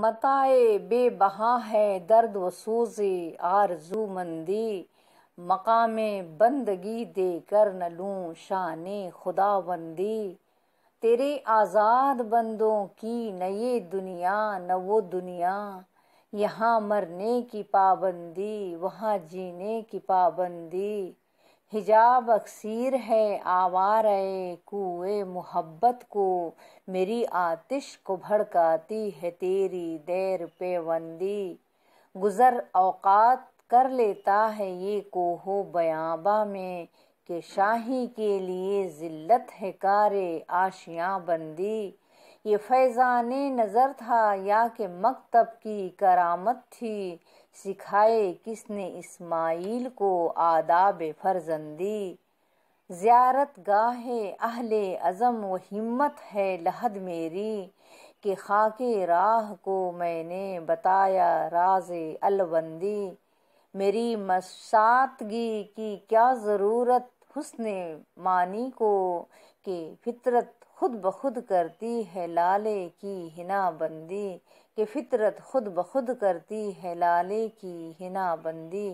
متائے بے بہا ہے درد و سوز آرزو مندی مقام بندگی دے کر نلوں شان خدا بندی تیرے آزاد بندوں کی نہ یہ دنیا نہ وہ دنیا یہاں مرنے کی پابندی وہاں جینے کی پابندی حجاب اکثیر ہے آوار اے کوئے محبت کو میری آتش کو بھڑکاتی ہے تیری دیر پہ وندی گزر اوقات کر لیتا ہے یہ کوہ بیابا میں کہ شاہی کے لیے ذلت ہے کار آشیاں بندی یہ فیضان نظر تھا یا کہ مکتب کی کرامت تھی سکھائے کس نے اسماعیل کو آداب فرزندی زیارت گاہ اہل عظم و ہمت ہے لہد میری کہ خاک راہ کو میں نے بتایا راز البندی میری مساتگی کی کیا ضرورت حسن معنی کو کہ فطرت خود بخود کرتی ہے لالے کی ہنا بندی کہ فطرت خود بخود کرتی ہے لالے کی ہنا بندی